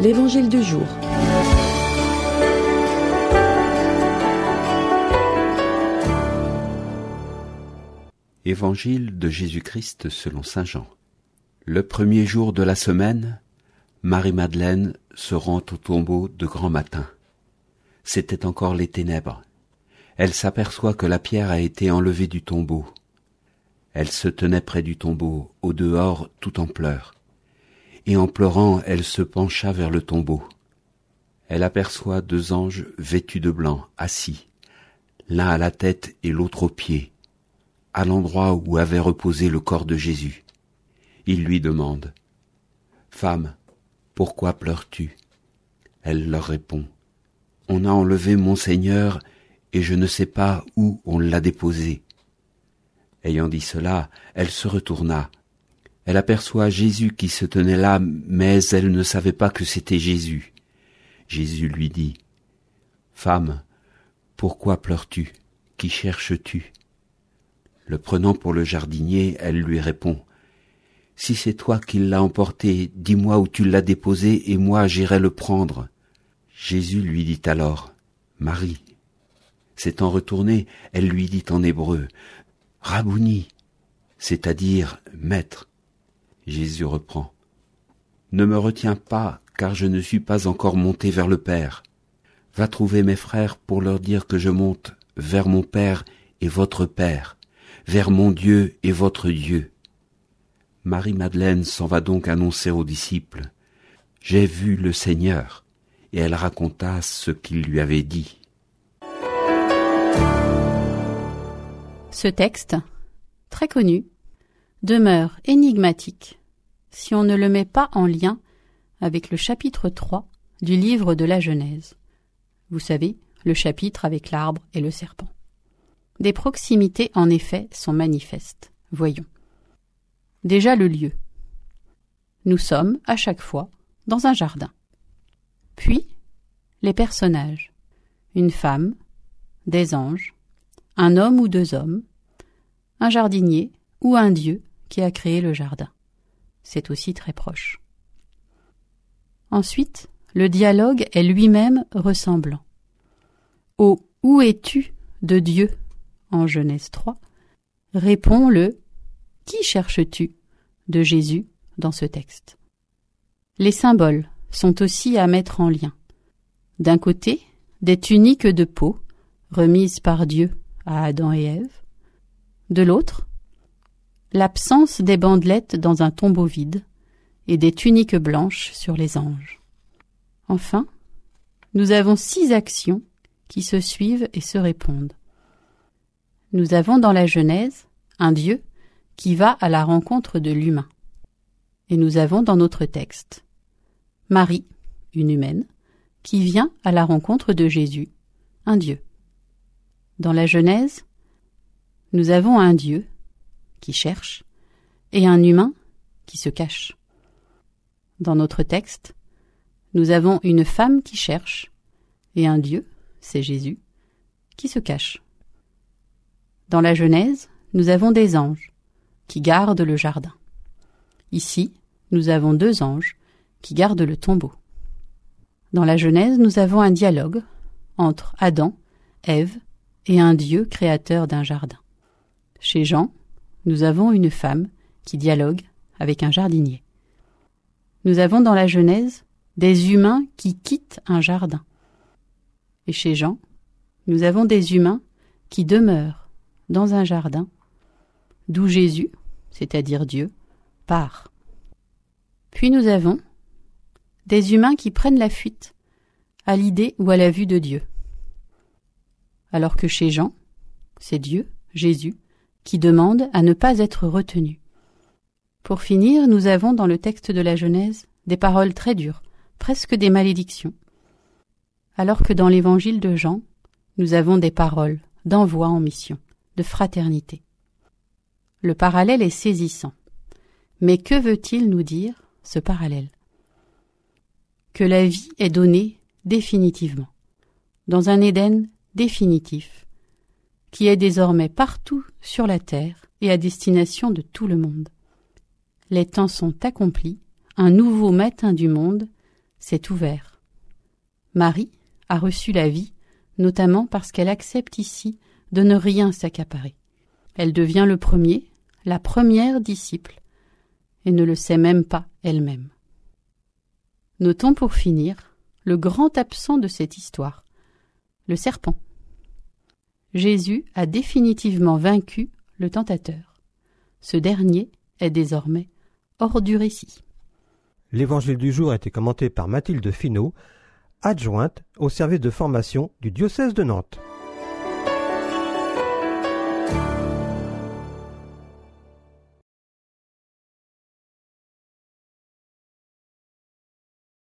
l'Évangile du jour. Évangile de Jésus-Christ selon Saint Jean. Le premier jour de la semaine, Marie-Madeleine se rend au tombeau de grand matin. C'était encore les ténèbres. Elle s'aperçoit que la pierre a été enlevée du tombeau. Elle se tenait près du tombeau, au dehors, tout en pleurs et en pleurant elle se pencha vers le tombeau. Elle aperçoit deux anges vêtus de blanc, assis, l'un à la tête et l'autre aux pieds, à l'endroit où avait reposé le corps de Jésus. Ils lui demandent Femme, pourquoi pleures-tu Elle leur répond On a enlevé mon Seigneur et je ne sais pas où on l'a déposé. Ayant dit cela, elle se retourna elle aperçoit Jésus qui se tenait là, mais elle ne savait pas que c'était Jésus. Jésus lui dit, Femme, pourquoi pleures-tu Qui cherches-tu Le prenant pour le jardinier, elle lui répond, Si c'est toi qui l'as emporté, dis-moi où tu l'as déposé, et moi j'irai le prendre. Jésus lui dit alors, Marie. S'étant retournée, elle lui dit en hébreu, Rabouni, c'est-à-dire Maître. Jésus reprend. Ne me retiens pas, car je ne suis pas encore monté vers le Père. Va trouver mes frères pour leur dire que je monte vers mon Père et votre Père, vers mon Dieu et votre Dieu. Marie-Madeleine s'en va donc annoncer aux disciples. J'ai vu le Seigneur, et elle raconta ce qu'il lui avait dit. Ce texte, très connu, demeure énigmatique si on ne le met pas en lien avec le chapitre 3 du livre de la Genèse. Vous savez, le chapitre avec l'arbre et le serpent. Des proximités, en effet, sont manifestes. Voyons. Déjà le lieu. Nous sommes, à chaque fois, dans un jardin. Puis, les personnages. Une femme, des anges, un homme ou deux hommes, un jardinier ou un dieu qui a créé le jardin c'est aussi très proche. Ensuite, le dialogue est lui-même ressemblant. Au Où es-tu de Dieu en Genèse 3 répond le Qui cherches-tu de Jésus dans ce texte. Les symboles sont aussi à mettre en lien. D'un côté, des tuniques de peau remises par Dieu à Adam et Ève. De l'autre, l'absence des bandelettes dans un tombeau vide et des tuniques blanches sur les anges. Enfin, nous avons six actions qui se suivent et se répondent. Nous avons dans la Genèse un Dieu qui va à la rencontre de l'humain. Et nous avons dans notre texte Marie, une humaine, qui vient à la rencontre de Jésus, un Dieu. Dans la Genèse, nous avons un Dieu qui cherche, et un humain qui se cache. Dans notre texte, nous avons une femme qui cherche, et un Dieu, c'est Jésus, qui se cache. Dans la Genèse, nous avons des anges qui gardent le jardin. Ici, nous avons deux anges qui gardent le tombeau. Dans la Genèse, nous avons un dialogue entre Adam, Ève et un Dieu créateur d'un jardin. Chez Jean, nous avons une femme qui dialogue avec un jardinier. Nous avons dans la Genèse des humains qui quittent un jardin. Et chez Jean, nous avons des humains qui demeurent dans un jardin, d'où Jésus, c'est-à-dire Dieu, part. Puis nous avons des humains qui prennent la fuite à l'idée ou à la vue de Dieu. Alors que chez Jean, c'est Dieu, Jésus, qui demande à ne pas être retenu. Pour finir, nous avons dans le texte de la Genèse des paroles très dures, presque des malédictions. Alors que dans l'évangile de Jean, nous avons des paroles d'envoi en mission, de fraternité. Le parallèle est saisissant. Mais que veut-il nous dire, ce parallèle Que la vie est donnée définitivement, dans un Éden définitif, qui est désormais partout sur la terre et à destination de tout le monde. Les temps sont accomplis, un nouveau matin du monde s'est ouvert. Marie a reçu la vie, notamment parce qu'elle accepte ici de ne rien s'accaparer. Elle devient le premier, la première disciple, et ne le sait même pas elle-même. Notons pour finir le grand absent de cette histoire, le serpent. Jésus a définitivement vaincu le tentateur. Ce dernier est désormais hors du récit. L'évangile du jour a été commenté par Mathilde Finot, adjointe au service de formation du diocèse de Nantes.